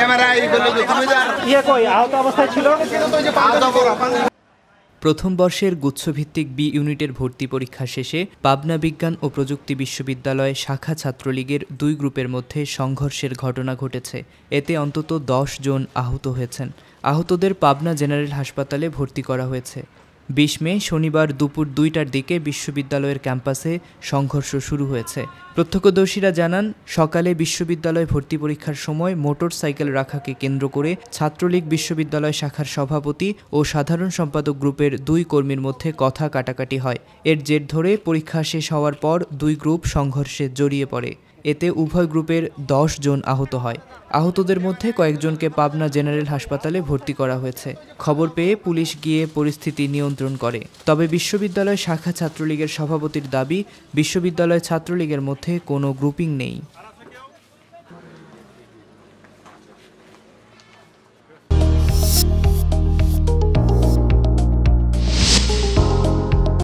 ইয়ে প্রথম বর্ষের গুচ্ছভিত্তিক বি ইউনিটের ভর্তি পরীক্ষা শেষে পাবনা বিজ্ঞান ও প্রযুক্তি বিশ্ববিদ্যালয় শাখা ছাত্রলীগের দুই গ্রুপের মধ্যে সংঘর্ষের ঘটনা ঘটেছে এতে অন্তত দশ জন আহত হয়েছেন আহতদের পাবনা জেনারেল হাসপাতালে ভর্তি করা হয়েছে বিশ মে শনিবার দুপুর দুইটার দিকে বিশ্ববিদ্যালয়ের ক্যাম্পাসে সংঘর্ষ শুরু হয়েছে প্রত্যক্ষদর্শীরা জানান সকালে বিশ্ববিদ্যালয় ভর্তি পরীক্ষার সময় মোটর সাইকেল রাখাকে কেন্দ্র করে ছাত্রলীগ বিশ্ববিদ্যালয় শাখার সভাপতি ও সাধারণ সম্পাদক গ্রুপের দুই কর্মীর মধ্যে কথা কাটাকাটি হয় এর জের ধরে পরীক্ষা শেষ হওয়ার পর দুই গ্রুপ সংঘর্ষে জড়িয়ে পড়ে এতে উভয় গ্রুপের দশ জন আহত হয় আহতদের মধ্যে কয়েকজনকে পাবনা জেনারেল হাসপাতালে ভর্তি করা হয়েছে খবর পেয়ে পুলিশ গিয়ে পরিস্থিতি নিয়ন্ত্রণ করে তবে বিশ্ববিদ্যালয় শাখা ছাত্রলীগের সভাপতির দাবি বিশ্ববিদ্যালয় ছাত্রলীগের মধ্যে কোনো গ্রুপিং নেই